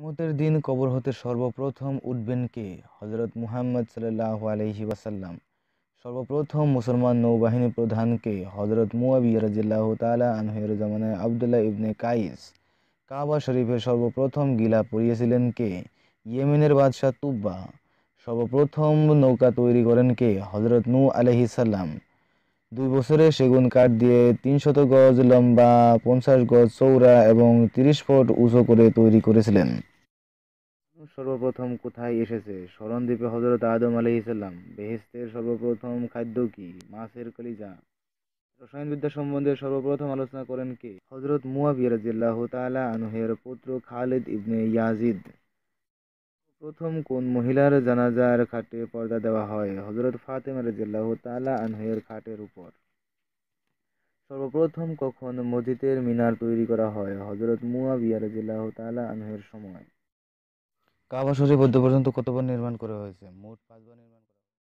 কেমতের দিন কবর হতে সর্বপ্রথম উঠবেন কে হজরত মুহাম্মদ সাল্লাহ আলহি ওয়াসাল্লাম সর্বপ্রথম মুসলমান নৌবাহিনী প্রধানকে হজরত মুয়াবি রাজিল্লাহ তালা আনহের জামানায় আবদুল্লাহ ইবনে কাইস কাবা শরীফে সর্বপ্রথম গিলা পরিয়েছিলেন কে ইয়েমেনের বাদশাহ তুব্বা সর্বপ্রথম নৌকা তৈরি করেন কে হজরত নু আলহি সাল্লাম দুই বছরে সেগুন কাঠ দিয়ে তিনশত গজ লম্বা পঞ্চাশ গজ চৌড়া এবং তিরিশ ফুট উঁচু করে তৈরি করেছিলেন সর্বপ্রথম কোথায় এসেছে স্মরণদ্বীপে হজরত আদম আলি ইসাল্লাম বেহেস্তের সর্বপ্রথম খাদ্য কি মাছের কলিজা রসায়নবিদ্যা সম্বন্ধে সর্বপ্রথম আলোচনা করেন কে হজরত মুয়াবিয়া রাজিল্লাহ তালা আনহের পুত্র খালিদ ইবনে ইয়াজিদ প্রথম কোন মহিলার জানাজার খাটে পর্দা দেওয়া হয় হজরত ফাতেমা রাজিল্লাহ তালা আনহের খাটের উপর সর্বপ্রথম কখন মসজিদের মিনার তৈরি করা হয় হজরত মুয়াবিয়া জিল্লাহ তালা আনহের সময় কাবা শরীফ পর্যন্ত কতবার নির্মাণ করা হয়েছে মোট পাঁচবার নির্মাণ